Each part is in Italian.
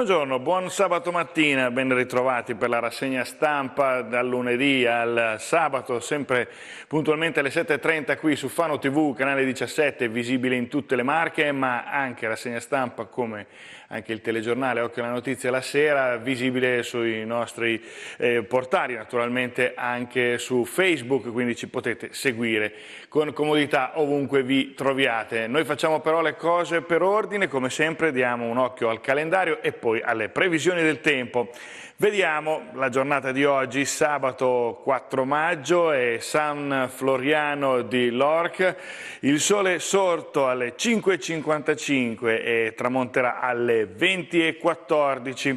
Buongiorno, buon sabato mattina, ben ritrovati per la rassegna stampa dal lunedì al sabato, sempre puntualmente alle 7.30 qui su Fano TV, canale 17, visibile in tutte le marche, ma anche rassegna stampa come anche il telegiornale Occhio alla Notizia la sera, visibile sui nostri eh, portali, naturalmente anche su Facebook, quindi ci potete seguire con comodità ovunque vi troviate. Noi facciamo però le cose per ordine, come sempre diamo un occhio al calendario e poi alle previsioni del tempo. Vediamo la giornata di oggi, sabato 4 maggio è San Floriano di Lorc, il sole sorto alle 5.55 e tramonterà alle alle 20.14.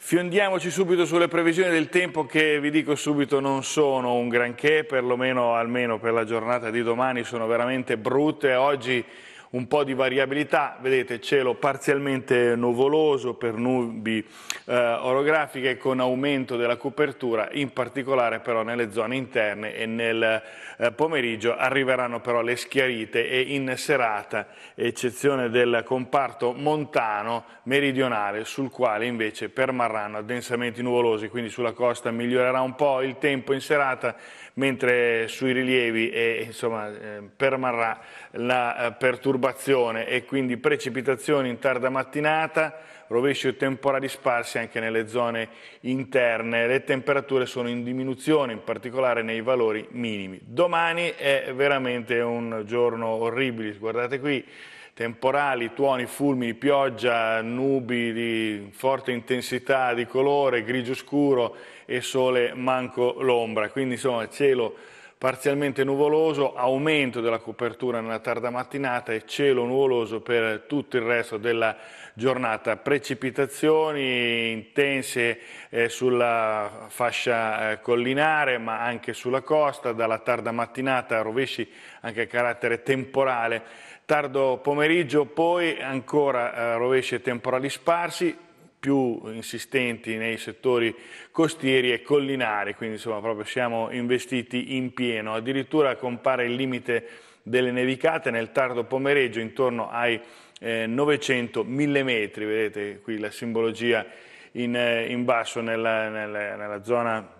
Fiondiamoci subito sulle previsioni del tempo che vi dico subito non sono un granché, perlomeno almeno per la giornata di domani sono veramente brutte. Oggi un po' di variabilità, vedete cielo parzialmente nuvoloso per nubi eh, orografiche con aumento della copertura, in particolare però nelle zone interne e nel eh, pomeriggio arriveranno però le schiarite e in serata, eccezione del comparto montano meridionale sul quale invece permarranno addensamenti nuvolosi, quindi sulla costa migliorerà un po' il tempo in serata, mentre sui rilievi e, insomma, eh, permarrà la eh, perturbazione turbazione e quindi precipitazioni in tarda mattinata, rovesci e temporali sparsi anche nelle zone interne. Le temperature sono in diminuzione, in particolare nei valori minimi. Domani è veramente un giorno orribile, guardate qui temporali, tuoni, fulmini, pioggia, nubi di forte intensità di colore, grigio scuro e sole manco l'ombra, quindi insomma cielo parzialmente nuvoloso, aumento della copertura nella tarda mattinata e cielo nuvoloso per tutto il resto della giornata. Precipitazioni intense eh, sulla fascia eh, collinare ma anche sulla costa, dalla tarda mattinata rovesci anche a carattere temporale. Tardo pomeriggio poi ancora eh, rovesci e temporali sparsi, più insistenti nei settori costieri e collinari, quindi insomma proprio siamo investiti in pieno. Addirittura compare il limite delle nevicate nel tardo pomeriggio intorno ai eh, 900 mm, vedete qui la simbologia in, eh, in basso nella, nella, nella zona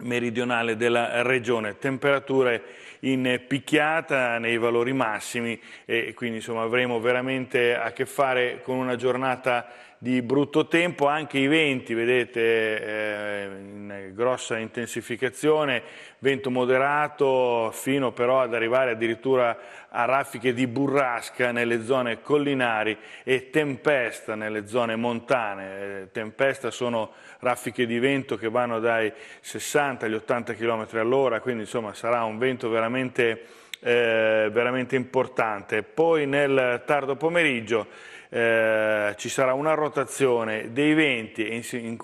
meridionale della regione, temperature in picchiata nei valori massimi e quindi insomma avremo veramente a che fare con una giornata di brutto tempo, anche i venti, vedete, eh, in grossa intensificazione, vento moderato fino però ad arrivare addirittura a raffiche di burrasca nelle zone collinari e tempesta nelle zone montane. Eh, tempesta sono raffiche di vento che vanno dai 60 agli 80 km all'ora, quindi insomma sarà un vento veramente, eh, veramente importante. Poi nel tardo pomeriggio eh, ci sarà una rotazione dei venti e in, in,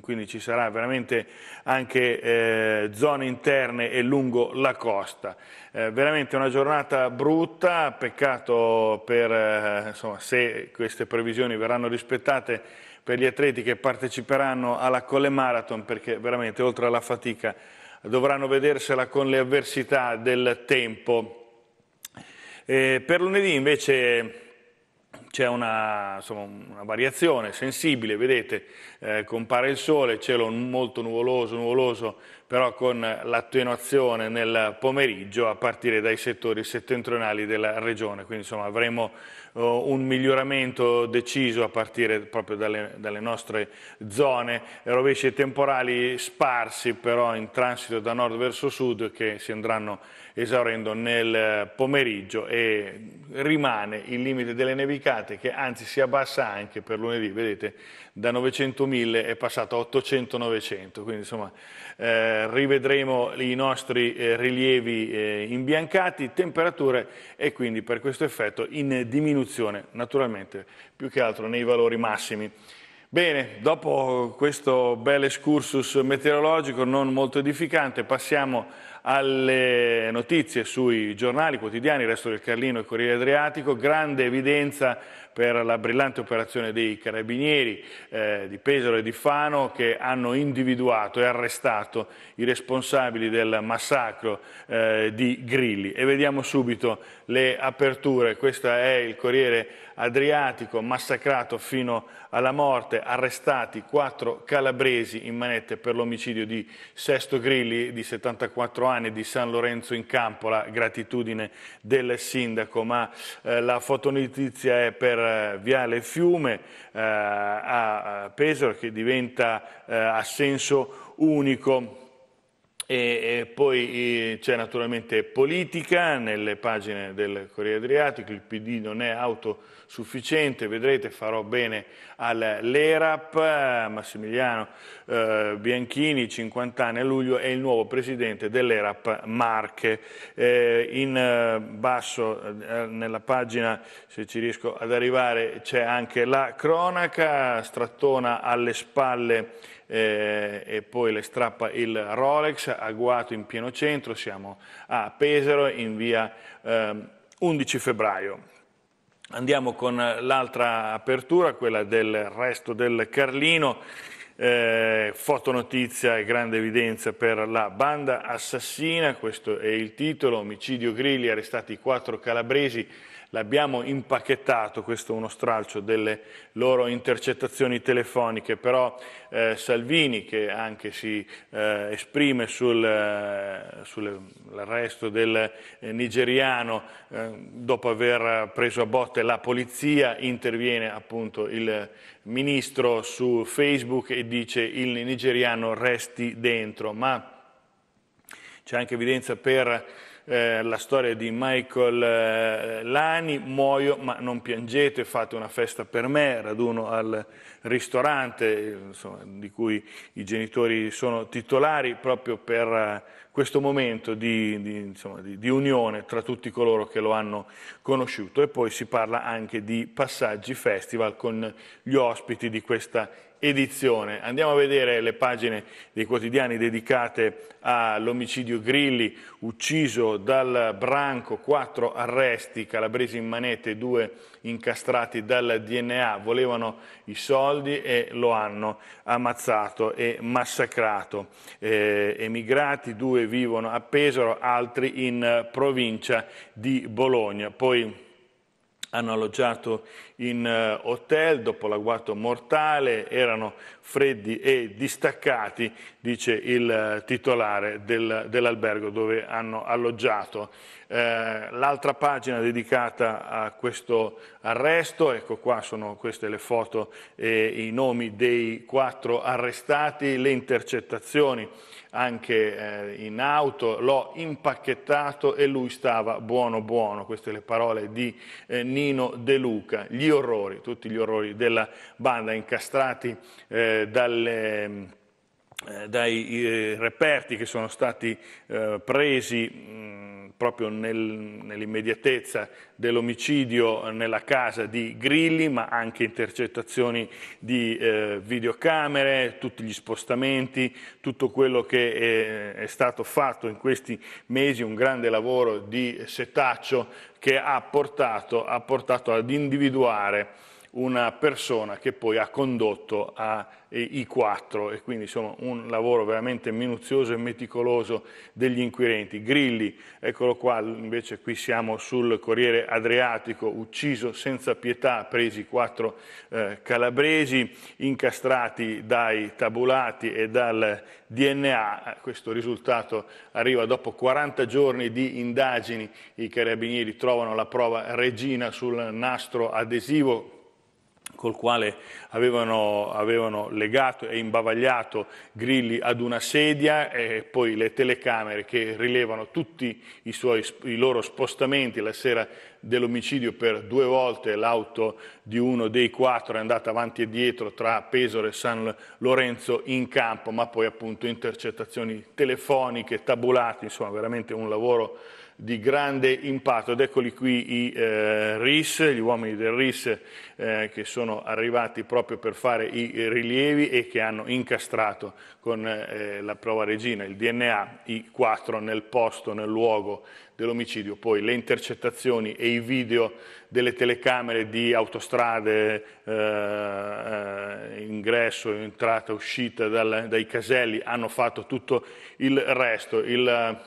quindi, ci sarà veramente anche eh, zone interne e lungo la costa. Eh, veramente una giornata brutta, peccato per, eh, insomma, se queste previsioni verranno rispettate per gli atleti che parteciperanno alla Colle Marathon perché veramente oltre alla fatica dovranno vedersela con le avversità del tempo. Eh, per lunedì invece c'è una, una, variazione sensibile, vedete, eh, compare il sole, cielo molto nuvoloso, nuvoloso, però con l'attenuazione nel pomeriggio a partire dai settori settentrionali della regione, quindi insomma avremo eh, un miglioramento deciso a partire proprio dalle, dalle nostre zone, rovesci temporali sparsi però in transito da nord verso sud che si andranno esaurendo nel eh, pomeriggio e rimane il limite delle nevicate che anzi si abbassa anche per lunedì, vedete da 900.000 è passato a 800-900, quindi insomma eh, rivedremo i nostri eh, rilievi eh, imbiancati, temperature e quindi per questo effetto in diminuzione rivoluzione, naturalmente, più che altro nei valori massimi. Bene, dopo questo bel escursus meteorologico non molto edificante, passiamo alle notizie sui giornali quotidiani, il resto del Carlino e Corriere Adriatico, grande evidenza per la brillante operazione dei carabinieri eh, di Pesaro e di Fano che hanno individuato e arrestato i responsabili del massacro eh, di Grilli. E vediamo subito le aperture. Questo è il Corriere Adriatico, massacrato fino alla morte, arrestati quattro calabresi in manette per l'omicidio di Sesto Grilli di 74 anni di San Lorenzo in Campo, la gratitudine del sindaco, ma eh, la fotonotizia è per eh, Viale Fiume eh, a Pesaro che diventa eh, a senso unico e, poi eh, c'è naturalmente politica nelle pagine del Corriere Adriatico, il PD non è autosufficiente, vedrete farò bene all'ERAP, Massimiliano eh, Bianchini, 50 anni a luglio, è il nuovo presidente dell'ERAP Marche. Eh, in eh, basso, eh, nella pagina, se ci riesco ad arrivare, c'è anche la cronaca, strattona alle spalle eh, e poi le strappa il Rolex, agguato in pieno centro, siamo a Pesaro in via eh, 11 febbraio. Andiamo con l'altra apertura, quella del resto del Carlino. Eh, fotonotizia e grande evidenza per la banda assassina, questo è il titolo, omicidio Grilli, arrestati quattro calabresi, l'abbiamo impacchettato, questo è uno stralcio delle loro intercettazioni telefoniche, però eh, Salvini che anche si eh, esprime sul, eh, sull'arresto del eh, nigeriano eh, dopo aver preso a botte la polizia, interviene appunto il ministro su Facebook e dice il nigeriano resti dentro, ma c'è anche evidenza per eh, la storia di Michael eh, Lani, muoio ma non piangete, fate una festa per me, raduno al ristorante insomma, di cui i genitori sono titolari proprio per eh, questo momento di, di, insomma, di, di, unione tra tutti coloro che lo hanno conosciuto e poi si parla anche di passaggi festival con gli ospiti di questa edizione. Andiamo a vedere le pagine dei quotidiani dedicate all'omicidio Grilli, ucciso dal branco, quattro arresti, calabresi in manette, due incastrati dal DNA, volevano i soldi e lo hanno ammazzato e massacrato. Eh, emigrati, due vivono a Pesaro, altri in provincia di Bologna. Poi hanno alloggiato in eh, hotel dopo l'agguato mortale, erano freddi e distaccati, dice il eh, titolare del, dell'albergo dove hanno alloggiato. Eh, l'altra pagina dedicata a questo arresto, ecco qua sono queste le foto e i nomi dei quattro arrestati, le intercettazioni anche eh, in auto, l'ho impacchettato e lui stava buono buono, queste le parole di eh, Nino De Luca. Gli gli orrori, tutti gli orrori della banda incastrati eh, dalle, eh, dai eh, reperti che sono stati eh, presi mm, proprio nel, nell'immediatezza dell'omicidio nella casa di Grilli, ma anche intercettazioni di eh, videocamere, tutti gli spostamenti, tutto quello che è, eh, è stato fatto in questi mesi, un grande lavoro di setaccio che ha portato, ha portato ad individuare una persona che poi ha condotto ai eh, quattro e quindi insomma un lavoro veramente minuzioso e meticoloso degli inquirenti. Grilli, eccolo qua, invece qui siamo sul Corriere Adriatico, ucciso senza pietà, presi quattro eh, calabresi, incastrati dai tabulati e dal DNA, questo risultato arriva dopo 40 giorni di indagini, i carabinieri trovano la prova regina sul nastro adesivo col quale avevano, avevano, legato e imbavagliato Grilli ad una sedia e poi le telecamere che rilevano tutti i, suoi, i loro spostamenti la sera dell'omicidio per due volte l'auto di uno dei quattro è andata avanti e dietro tra Pesaro e San Lorenzo in campo, ma poi appunto intercettazioni telefoniche, tabulate, insomma veramente un lavoro di grande impatto ed eccoli qui i eh, RIS, gli uomini del RIS eh, che sono arrivati proprio per fare i rilievi e che hanno incastrato con eh, la prova regina, il DNA, i quattro nel posto, nel luogo dell'omicidio, poi le intercettazioni e i video delle telecamere di autostrade, eh, eh ingresso, entrata, uscita dal, dai caselli hanno fatto tutto il resto. Il,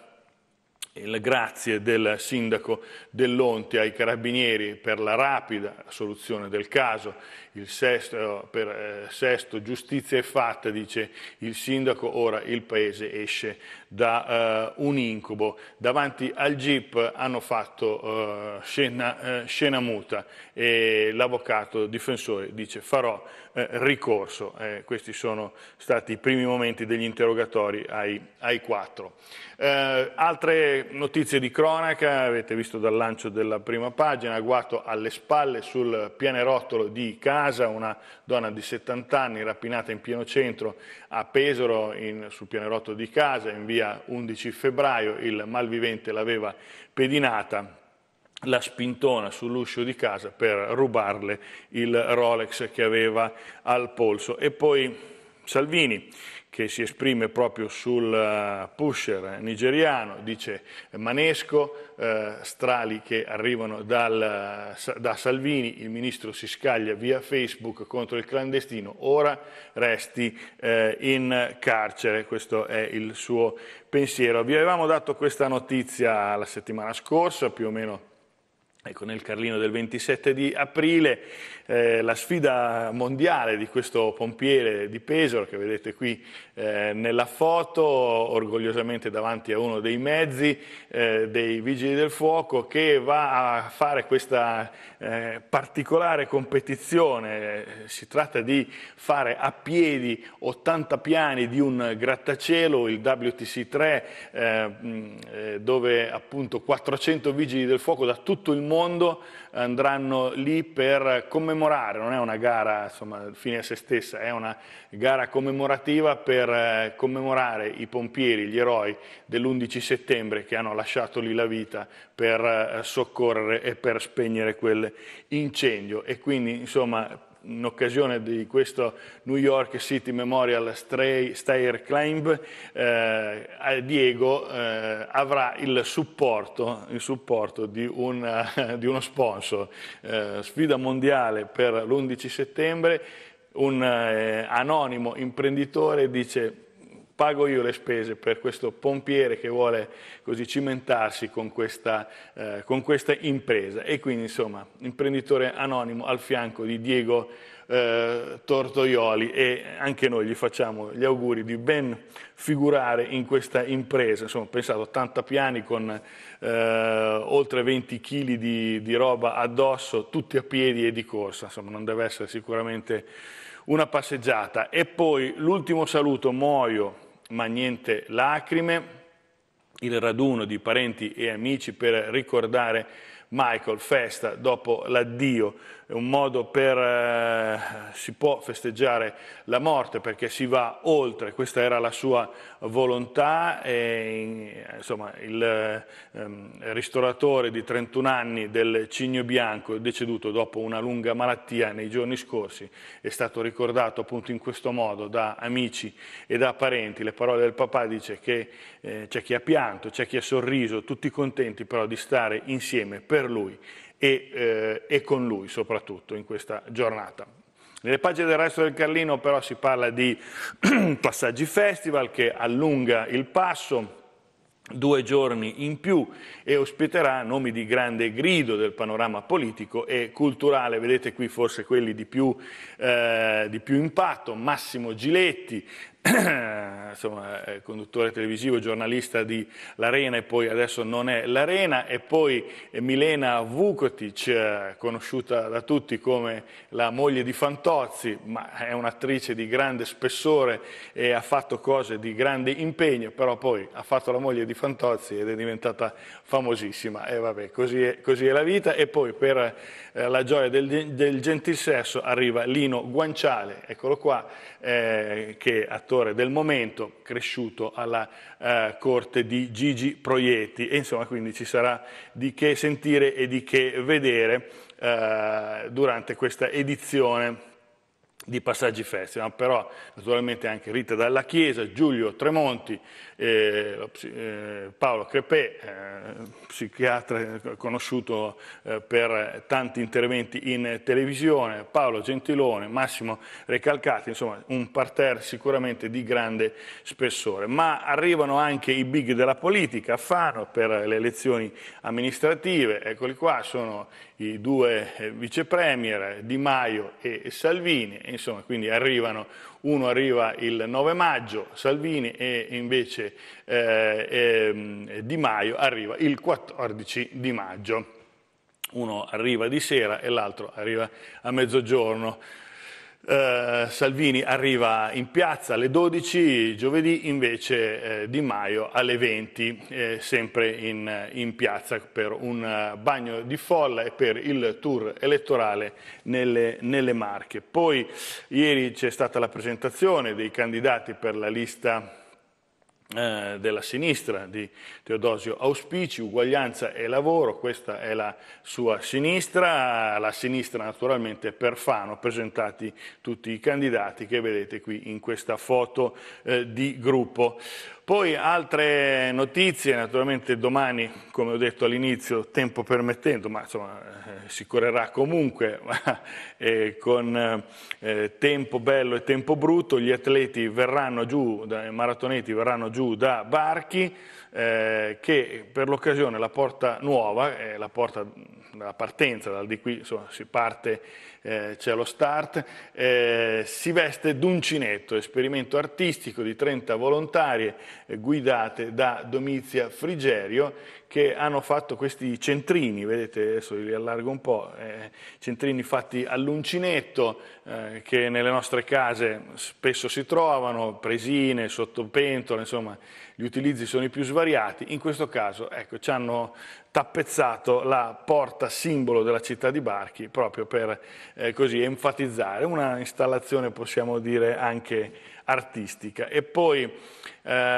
il grazie del sindaco dell'Onte ai carabinieri per la rapida soluzione del caso. Il sesto, per, eh, sesto giustizia è fatta, dice il sindaco, ora il paese esce da eh, un incubo. Davanti al GIP hanno fatto eh, scena, eh, scena, muta e l'avvocato difensore dice farò eh, ricorso. Eh, questi sono stati i primi momenti degli interrogatori ai, ai quattro. Eh, altre notizie di cronaca, avete visto dal lancio della prima pagina, guato alle spalle sul pianerottolo di casa, una donna di 70 anni rapinata in pieno centro a Pesaro in, sul pianerottolo di casa in via via 11 febbraio, il malvivente l'aveva pedinata, la spintona sull'uscio di casa per rubarle il Rolex che aveva al polso. E poi Salvini che si esprime proprio sul eh, pusher nigeriano, dice Manesco, eh, strali che arrivano dal, eh, da Salvini, il ministro si scaglia via Facebook contro il clandestino, ora resti eh, in carcere, questo è il suo pensiero. Vi avevamo dato questa notizia la settimana scorsa, più o meno Ecco, nel Carlino del 27 di aprile eh, la sfida mondiale di questo pompiere di Pesaro che vedete qui eh, nella foto, orgogliosamente davanti a uno dei mezzi eh, dei Vigili del Fuoco che va a fare questa eh, particolare competizione. Si tratta di fare a piedi 80 piani di un grattacielo, il WTC 3, eh, eh, dove appunto 400 Vigili del Fuoco da tutto il mondo mondo andranno lì per commemorare, non è una gara insomma, fine a se stessa, è una gara commemorativa per eh, commemorare i pompieri, gli eroi dell'11 settembre che hanno lasciato lì la vita per eh, soccorrere e per spegnere quell'incendio e quindi insomma in occasione di questo New York City Memorial Stair Climb, eh, Diego eh, avrà il supporto, il supporto di, una, di, uno sponsor. Eh, sfida mondiale per l'11 settembre, un eh, anonimo imprenditore dice pago io le spese per questo pompiere che vuole così cimentarsi con questa, eh, con questa impresa. E quindi insomma, imprenditore anonimo al fianco di Diego eh, Tortoioli e anche noi gli facciamo gli auguri di ben figurare in questa impresa. Insomma, pensate, 80 piani con eh, oltre 20 kg di, di roba addosso, tutti a piedi e di corsa. Insomma, non deve essere sicuramente una passeggiata. E poi l'ultimo saluto, muoio ma niente lacrime, il raduno di parenti e amici per ricordare Michael, festa dopo l'addio è un modo per, eh, si può festeggiare la morte perché si va oltre, questa era la sua volontà e insomma il eh, ristoratore di 31 anni del Cigno Bianco, deceduto dopo una lunga malattia nei giorni scorsi, è stato ricordato appunto in questo modo da amici e da parenti, le parole del papà dice che eh, c'è chi ha pianto, c'è chi ha sorriso, tutti contenti però di stare insieme per lui e, eh, e con lui soprattutto in questa giornata. Nelle pagine del resto del Carlino però si parla di passaggi festival che allunga il passo, due giorni in più e ospiterà nomi di grande grido del panorama politico e culturale, vedete qui forse quelli di più, eh, di più impatto, Massimo Giletti, insomma, eh, conduttore televisivo, giornalista di L'Arena e poi adesso non è L'Arena e poi Milena Vukotic, eh, conosciuta da tutti come la moglie di Fantozzi, ma è un'attrice di grande spessore e ha fatto cose di grande impegno, però poi ha fatto la moglie di Fantozzi ed è diventata famosissima e vabbè, così è, così è la vita e poi per eh, la gioia del, del, gentil sesso, arriva Lino Guanciale, eccolo qua, eh, che è attore del momento, cresciuto alla eh, corte di Gigi Proietti. E insomma, quindi ci sarà di che sentire e di che vedere eh, durante questa edizione di Passaggi Festival, però naturalmente anche Rita Dalla Chiesa, Giulio Tremonti, eh, eh Paolo Crepè, eh, psichiatra conosciuto eh, per tanti interventi in televisione, Paolo Gentilone, Massimo Recalcati, insomma un parterre sicuramente di grande spessore. Ma arrivano anche i big della politica, a Fano per le elezioni amministrative, eccoli qua, sono i due eh, vicepremier Di Maio e Salvini, Insomma, quindi arrivano, uno arriva il 9 maggio, Salvini, e invece eh, eh, Di Maio arriva il 14 di maggio. Uno arriva di sera e l'altro arriva a mezzogiorno. Eh, Salvini arriva in piazza alle 12, giovedì invece eh, Di Maio alle 20, eh, sempre in, in, piazza per un eh, bagno di folla e per il tour elettorale nelle, nelle Marche. Poi ieri c'è stata la presentazione dei candidati per la lista eh, della sinistra di Teodosio Auspici, uguaglianza e lavoro, questa è la sua sinistra, la sinistra naturalmente per Fano, presentati tutti i candidati che vedete qui in questa foto eh, di gruppo. Poi altre notizie, naturalmente domani, come ho detto all'inizio, tempo permettendo, ma insomma eh, si correrà comunque, ma, eh, con eh, tempo bello e tempo brutto, gli atleti verranno giù, i maratoneti verranno giù da Barchi, eh, che per l'occasione la porta nuova, la porta nella partenza, dal di qui insomma, si parte, eh, c'è lo start, eh, si veste d'uncinetto, esperimento artistico di 30 volontarie eh, guidate da Domizia Frigerio che hanno fatto questi centrini, vedete adesso li allargo un po', eh, centrini fatti all'uncinetto eh, che nelle nostre case spesso si trovano, presine, sottopentole, insomma gli utilizzi sono i più svariati, in questo caso ecco, ci hanno tappezzato la porta simbolo della città di Barchi proprio per eh, così enfatizzare una installazione possiamo dire anche artistica e poi eh,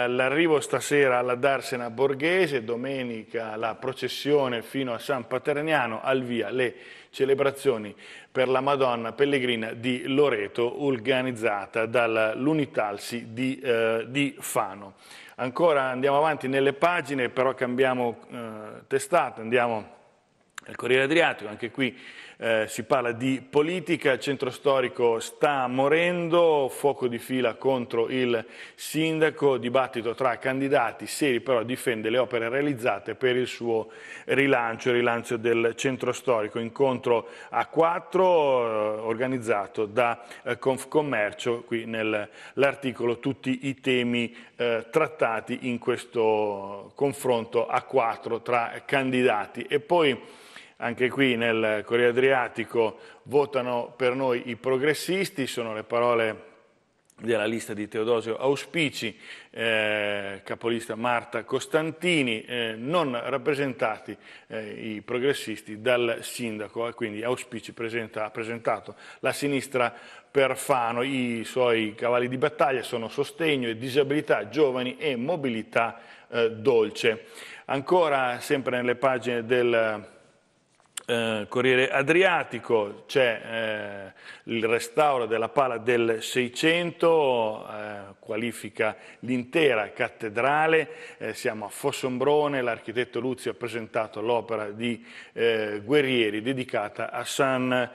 l'arrivo stasera alla Darsena Borghese, domenica la processione fino a San Paterniano, al via le celebrazioni per la Madonna Pellegrina di Loreto organizzata dall'Unitalsi di, eh, di Fano. Ancora andiamo avanti nelle pagine, però cambiamo eh, testata, andiamo al Corriere Adriatico, anche qui eh, si parla di politica, il centro storico sta morendo, fuoco di fila contro il sindaco, dibattito tra candidati, Seri però difende le opere realizzate per il suo rilancio, il rilancio del centro storico, incontro a quattro eh, organizzato da eh, Confcommercio, qui nell'articolo tutti i temi eh, trattati in questo confronto a quattro tra candidati e poi anche qui nel Corriere Adriatico votano per noi i progressisti, sono le parole della lista di Teodosio Auspici, eh, capolista Marta Costantini, eh, non rappresentati eh, i progressisti dal sindaco e quindi Auspici presenta, ha presentato la sinistra per Fano, i suoi cavalli di battaglia sono sostegno e disabilità giovani e mobilità eh, dolce. Ancora sempre nelle pagine del eh, Corriere Adriatico c'è eh, il restauro della pala del 600, eh, qualifica l'intera cattedrale, eh, siamo a Fossombrone, l'architetto Luzzi ha presentato l'opera di eh, Guerrieri dedicata a San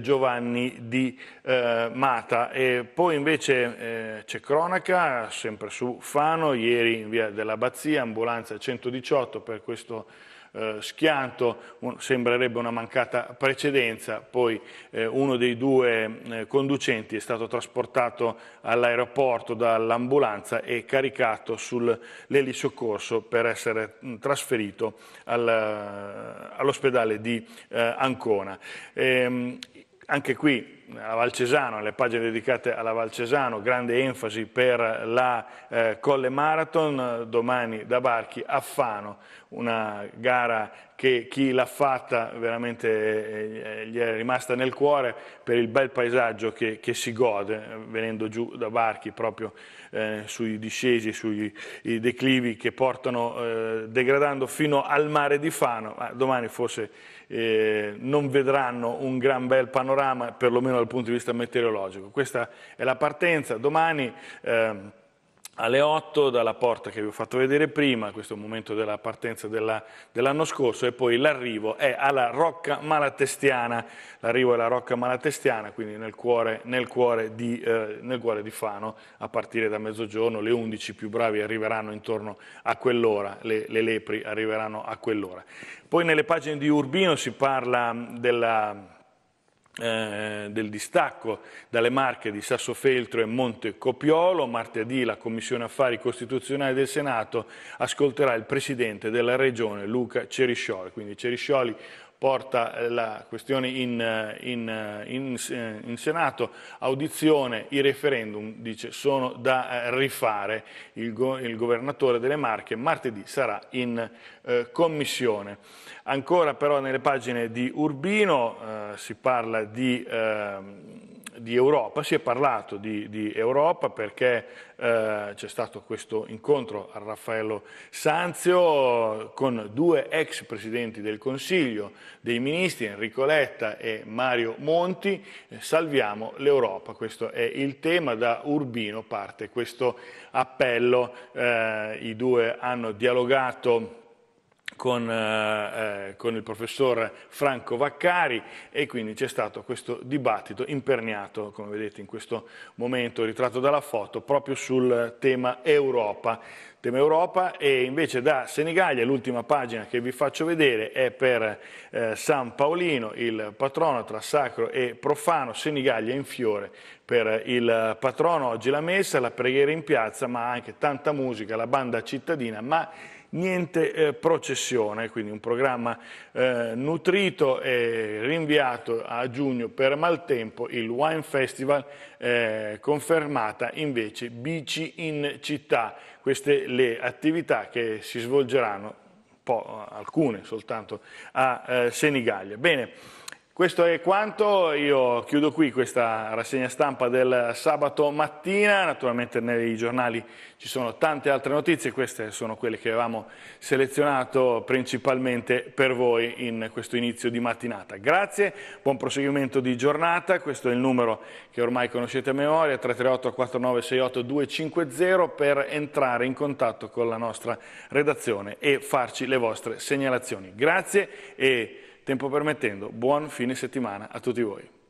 Giovanni di Mata. E poi invece c'è cronaca, sempre su Fano, ieri in via dell'Abbazia, ambulanza 118 per questo eh, schianto, un, sembrerebbe una mancata precedenza, poi eh, uno dei due eh, conducenti è stato trasportato all'aeroporto dall'ambulanza e caricato sull'elisoccorso per essere mh, mm, trasferito al, eh, all'ospedale di eh, Ancona. E, ehm, anche qui alla Valcesano, le pagine dedicate alla Valcesano, grande enfasi per la eh, Colle Marathon, domani da Barchi a Fano, una gara che chi l'ha fatta veramente eh, eh, gli è rimasta nel cuore per il bel paesaggio che, che si gode venendo giù da Barchi proprio eh, sui discesi, sui declivi che portano eh, degradando fino al mare di Fano, ma domani forse eh, non vedranno un gran bel panorama, perlomeno dal punto di vista meteorologico. Questa è la partenza, domani... Eh, alle 8 dalla porta che vi ho fatto vedere prima, questo è il momento della partenza dell'anno scorso, e poi l'arrivo è alla Rocca Malatestiana, l'arrivo è alla Rocca Malatestiana, quindi nel cuore, nel, cuore di, eh, nel cuore, di, Fano, a partire da mezzogiorno, le 11 più bravi arriveranno intorno a quell'ora, le, le lepri arriveranno a quell'ora. Poi nelle pagine di Urbino si parla mm, della eh, del distacco dalle marche di Sassofeltro e Monte Copiolo. Martedì la Commissione Affari Costituzionali del Senato ascolterà il Presidente della Regione Luca Ceriscioli. Quindi Ceriscioli porta eh, la questione in, eh, in, eh, in, in, Senato, audizione, i referendum, dice, sono da rifare. Il, go, il governatore delle Marche martedì sarà in eh, commissione. Ancora però nelle pagine di Urbino eh, si parla di... Eh, di Europa, si è parlato di, di Europa perché eh, c'è stato questo incontro a Raffaello Sanzio con due ex presidenti del Consiglio dei Ministri, Enrico Letta e Mario Monti, eh, salviamo l'Europa, questo è il tema, da Urbino parte questo appello, eh, i due hanno dialogato con, eh, eh, con il professor Franco Vaccari e quindi c'è stato questo dibattito imperniato, come vedete in questo momento ritratto dalla foto, proprio sul tema Europa. Tema Europa e invece da Senigallia l'ultima pagina che vi faccio vedere è per eh, San Paolino, il patrono tra sacro e profano, Senigallia in fiore per il patrono, oggi la messa, la preghiera in piazza ma anche tanta musica, la banda cittadina, ma niente eh, processione, quindi un programma eh, nutrito e rinviato a giugno per maltempo il Wine Festival, eh, confermata invece bici in città, queste le attività che si svolgeranno, alcune soltanto, a eh, Senigallia. Bene. Questo è quanto, io chiudo qui questa rassegna stampa del sabato mattina, naturalmente nei giornali ci sono tante altre notizie, queste sono quelle che avevamo selezionato principalmente per voi in questo inizio di mattinata. Grazie, buon proseguimento di giornata, questo è il numero che ormai conoscete a memoria, 338 4968 250 per entrare in contatto con la nostra redazione e farci le vostre segnalazioni. Grazie e tempo permettendo, buon fine settimana a tutti voi.